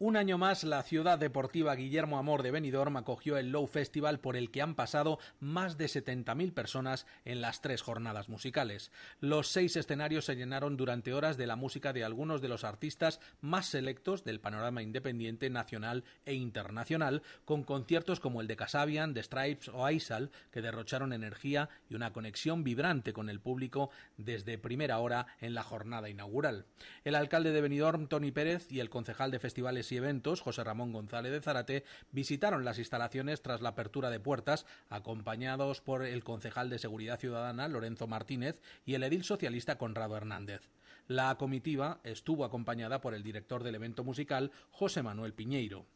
Un año más, la ciudad deportiva Guillermo Amor de Benidorm acogió el Low Festival por el que han pasado más de 70.000 personas en las tres jornadas musicales. Los seis escenarios se llenaron durante horas de la música de algunos de los artistas más selectos del panorama independiente nacional e internacional, con conciertos como el de Casabian, The Stripes o Aysal, que derrocharon energía y una conexión vibrante con el público desde primera hora en la jornada inaugural. El alcalde de Benidorm, Tony Pérez, y el concejal de festivales y Eventos, José Ramón González de Zárate visitaron las instalaciones tras la apertura de puertas, acompañados por el concejal de Seguridad Ciudadana, Lorenzo Martínez, y el edil socialista Conrado Hernández. La comitiva estuvo acompañada por el director del evento musical, José Manuel Piñeiro.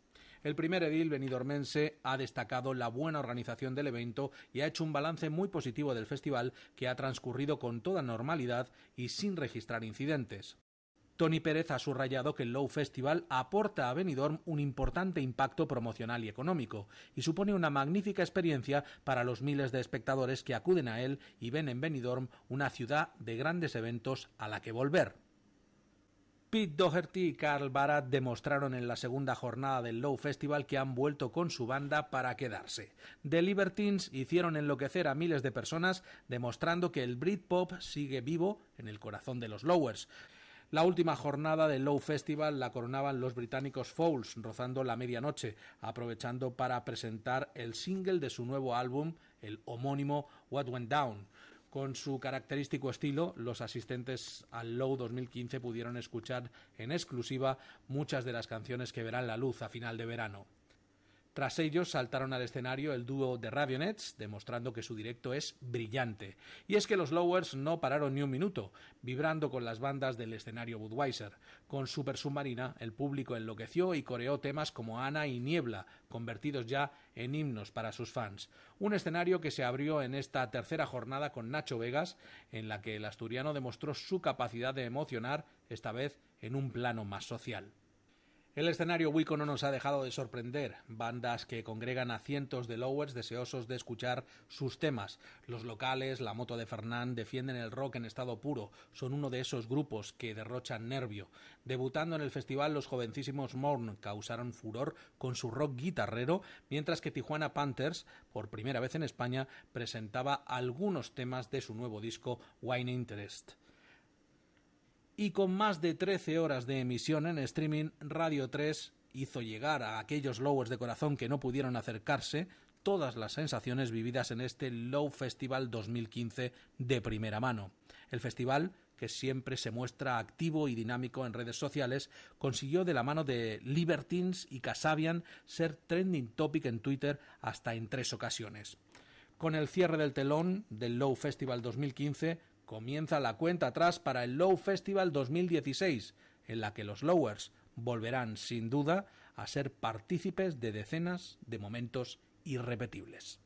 El primer edil benidormense ha destacado la buena organización del evento y ha hecho un balance muy positivo del festival que ha transcurrido con toda normalidad y sin registrar incidentes. Tony Pérez ha subrayado que el Low Festival aporta a Benidorm un importante impacto promocional y económico y supone una magnífica experiencia para los miles de espectadores que acuden a él y ven en Benidorm una ciudad de grandes eventos a la que volver. Pete Doherty y Carl Barat demostraron en la segunda jornada del Low Festival que han vuelto con su banda para quedarse. The Libertines hicieron enloquecer a miles de personas, demostrando que el Britpop sigue vivo en el corazón de los Lowers. La última jornada del Low Festival la coronaban los británicos Fouls, rozando la medianoche, aprovechando para presentar el single de su nuevo álbum, el homónimo What Went Down. Con su característico estilo, los asistentes al Low 2015 pudieron escuchar en exclusiva muchas de las canciones que verán la luz a final de verano. Tras ellos saltaron al escenario el dúo de Ravionettes, demostrando que su directo es brillante. Y es que los Lowers no pararon ni un minuto, vibrando con las bandas del escenario Budweiser. Con Super Submarina, el público enloqueció y coreó temas como Ana y Niebla, convertidos ya en himnos para sus fans. Un escenario que se abrió en esta tercera jornada con Nacho Vegas, en la que el asturiano demostró su capacidad de emocionar, esta vez en un plano más social. El escenario Wico no nos ha dejado de sorprender. Bandas que congregan a cientos de lowers deseosos de escuchar sus temas. Los locales, la moto de Fernán, defienden el rock en estado puro. Son uno de esos grupos que derrochan nervio. Debutando en el festival, los jovencísimos Morn causaron furor con su rock guitarrero, mientras que Tijuana Panthers, por primera vez en España, presentaba algunos temas de su nuevo disco Wine Interest y con más de 13 horas de emisión en streaming, Radio 3 hizo llegar a aquellos lowers de corazón que no pudieron acercarse todas las sensaciones vividas en este Low Festival 2015 de primera mano. El festival, que siempre se muestra activo y dinámico en redes sociales, consiguió de la mano de Libertines y Casabian ser trending topic en Twitter hasta en tres ocasiones. Con el cierre del telón del Low Festival 2015, comienza la cuenta atrás para el Low Festival 2016, en la que los Lowers volverán sin duda a ser partícipes de decenas de momentos irrepetibles.